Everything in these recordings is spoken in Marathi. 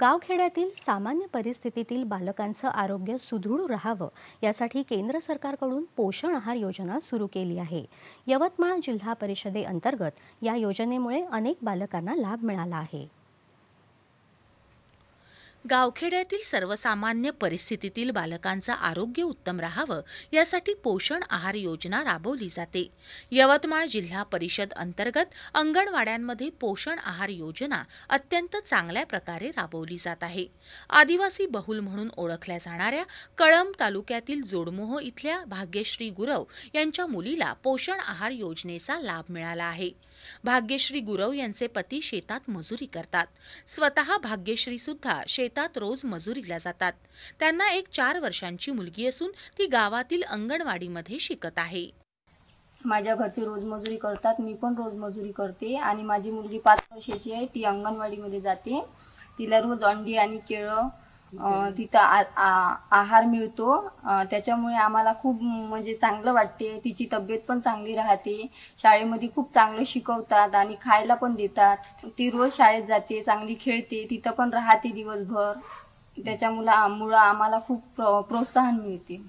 गावखेड्यातील सामान्य परिस्थितीतील बालकांचं आरोग्य सुदृढ राहावं यासाठी केंद्र सरकारकडून पोषण आहार योजना सुरू केली आहे यवतमाळ जिल्हा परिषदेअंतर्गत या योजनेमुळे अनेक बालकांना लाभ मिळाला आहे गावखेड्यातील सर्वसामान्य परिस्थितीतील बालकांचं आरोग्य उत्तम राहावं यासाठी पोषण आहार योजना राबवली जाते यवतमाळ जिल्हा परिषद अंतर्गत अंगणवाड्यांमध्ये पोषण आहार योजना अत्यंत चांगल्या प्रकारे राबवली जात आहे आदिवासी बहुल म्हणून ओळखल्या जाणाऱ्या कळंब तालुक्यातील जोडमोह इथल्या भाग्यश्री गुरव यांच्या मुलीला पोषण आहार योजनेचा लाभ मिळाला आहे भाग्यश्री गुरव यांचे पती शेतात मजुरी करतात स्वतः भाग्यश्री सुद्धा शेतात शेतात रोज मजुरीला जातात त्यांना एक चार वर्षांची मुलगी असून ती गावातील अंगणवाडीमध्ये शिकत आहे माझ्या घरचे मजुरी करतात मी पण रोज मजुरी करते आणि माझी मुलगी पाच वर्षाची आहे ती अंगणवाडीमध्ये जाते तिला रोज अंडी आणि केळं हो. तिथं आहार मिळतो त्याच्यामुळे आम्हाला खूप म्हणजे चांगलं वाटते तिची तब्येत पण चांगली राहते शाळेमध्ये खूप चांगलं शिकवतात आणि खायला पण देतात ती रोज शाळेत जाते चांगली खेळते तिथं पण राहते दिवसभर त्याच्यामुळं मुळं आम्हाला खूप प्रोत्साहन मिळते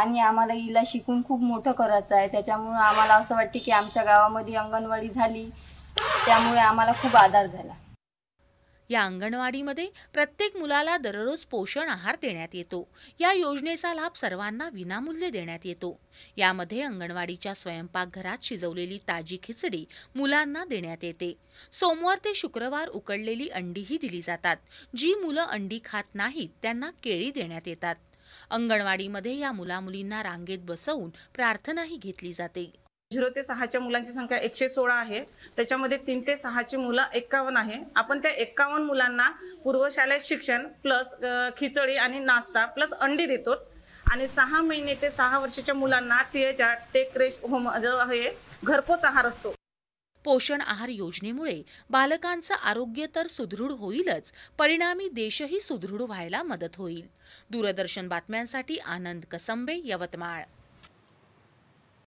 आणि आम्हाला हिला शिकून खूप मोठं करायचं आहे त्याच्यामुळं आम्हाला असं वाटते की आमच्या गावामध्ये अंगणवाडी झाली त्यामुळे आम्हाला खूप आधार झाला या अंगणवाडीमध्ये प्रत्येक मुलाला दररोज पोषण आहार देण्यात येतो या योजनेचा लाभ सर्वांना विनामूल्य देण्यात येतो यामध्ये अंगणवाडीच्या स्वयंपाकघरात शिजवलेली ताजी खिचडी मुलांना देण्यात येते सोमवार ते शुक्रवार उकडलेली अंडीही दिली जातात जी मुलं अंडी खात नाहीत त्यांना केळी देण्यात येतात अंगणवाडीमध्ये या मुलामुलींना रांगेत बसवून प्रार्थनाही घेतली जाते झिरो ते सहाच्या मुलांची संख्या एकशे सोळा आहे त्याच्यामध्ये तीन ते सहाची मुलं एक्कावन्न आहे आपण त्या एक्कावन्न मुलांना पूर्वशालेय शिक्षण प्लस खिचडी आणि नाश्ता प्लस अंडी देतो आणि सहा महिने ते सहा वर्षाच्या मुलांना TH R take ration home हे घरपोच आहार असतो पोषण आहार योजनेमुळे बालकांचं आरोग्य तर सुदृढ होईलच परिणामी देशही सुदृढ व्हायला मदत होईल दूरदर्शन बातम्यांसाठी आनंद कसंबे यवतमाळ